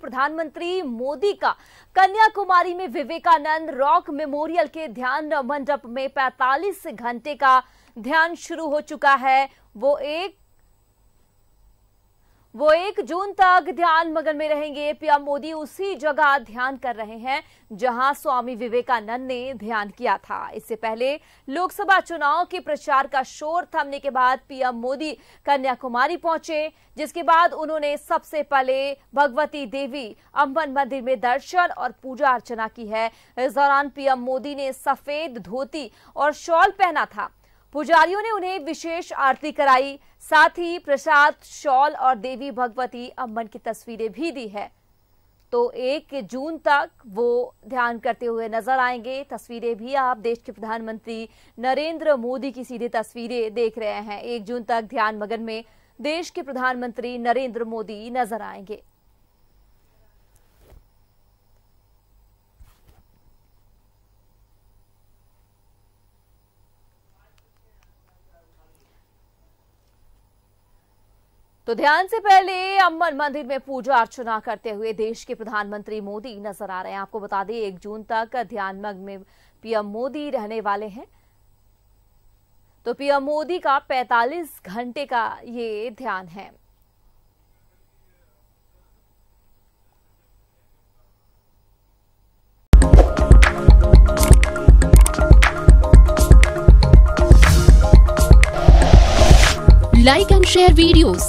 प्रधानमंत्री मोदी का कन्याकुमारी में विवेकानंद रॉक मेमोरियल के ध्यान मंडप में 45 घंटे का ध्यान शुरू हो चुका है वो एक वो एक जून तक ध्यान मगन में रहेंगे पीएम मोदी उसी जगह ध्यान कर रहे हैं जहां स्वामी विवेकानंद ने ध्यान किया था इससे पहले लोकसभा चुनाव के प्रचार का शोर थमने के बाद पीएम मोदी कन्याकुमारी पहुंचे जिसके बाद उन्होंने सबसे पहले भगवती देवी अम्बन मंदिर में दर्शन और पूजा अर्चना की है इस दौरान पीएम मोदी ने सफेद धोती और शॉल पहना था पुजारियों ने उन्हें विशेष आरती कराई साथ ही प्रसाद शॉल और देवी भगवती अम्बन की तस्वीरें भी दी है तो एक जून तक वो ध्यान करते हुए नजर आएंगे तस्वीरें भी आप देश के प्रधानमंत्री नरेंद्र मोदी की सीधी तस्वीरें देख रहे हैं एक जून तक ध्यान मगन में देश के प्रधानमंत्री नरेंद्र मोदी नजर आएंगे तो ध्यान से पहले अमन मंदिर में पूजा अर्चना करते हुए देश के प्रधानमंत्री मोदी नजर आ रहे हैं आपको बता दें एक जून तक ध्यानमग्न में पीएम मोदी रहने वाले हैं तो पीएम मोदी का 45 घंटे का ये ध्यान है लाइक एंड शेयर वीडियोज